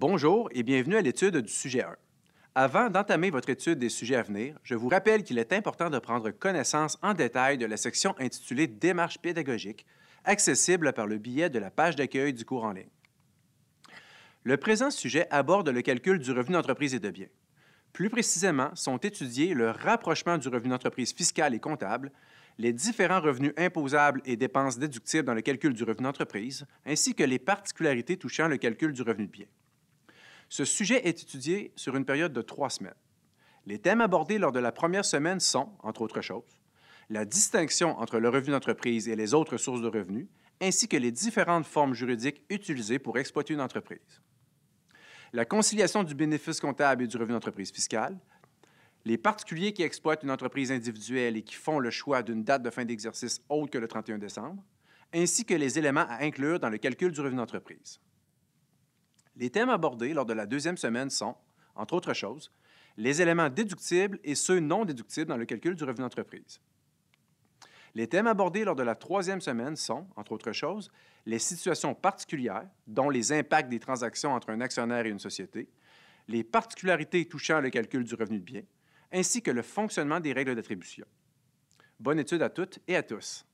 Bonjour et bienvenue à l'étude du sujet 1. Avant d'entamer votre étude des sujets à venir, je vous rappelle qu'il est important de prendre connaissance en détail de la section intitulée Démarche pédagogique, accessible par le billet de la page d'accueil du cours en ligne. Le présent sujet aborde le calcul du revenu d'entreprise et de biens. Plus précisément, sont étudiés le rapprochement du revenu d'entreprise fiscal et comptable, les différents revenus imposables et dépenses déductibles dans le calcul du revenu d'entreprise, ainsi que les particularités touchant le calcul du revenu de biens. Ce sujet est étudié sur une période de trois semaines. Les thèmes abordés lors de la première semaine sont, entre autres choses, la distinction entre le revenu d'entreprise et les autres sources de revenus, ainsi que les différentes formes juridiques utilisées pour exploiter une entreprise, la conciliation du bénéfice comptable et du revenu d'entreprise fiscal, les particuliers qui exploitent une entreprise individuelle et qui font le choix d'une date de fin d'exercice autre que le 31 décembre, ainsi que les éléments à inclure dans le calcul du revenu d'entreprise. Les thèmes abordés lors de la deuxième semaine sont, entre autres choses, les éléments déductibles et ceux non déductibles dans le calcul du revenu d'entreprise. Les thèmes abordés lors de la troisième semaine sont, entre autres choses, les situations particulières, dont les impacts des transactions entre un actionnaire et une société, les particularités touchant le calcul du revenu de bien, ainsi que le fonctionnement des règles d'attribution. Bonne étude à toutes et à tous.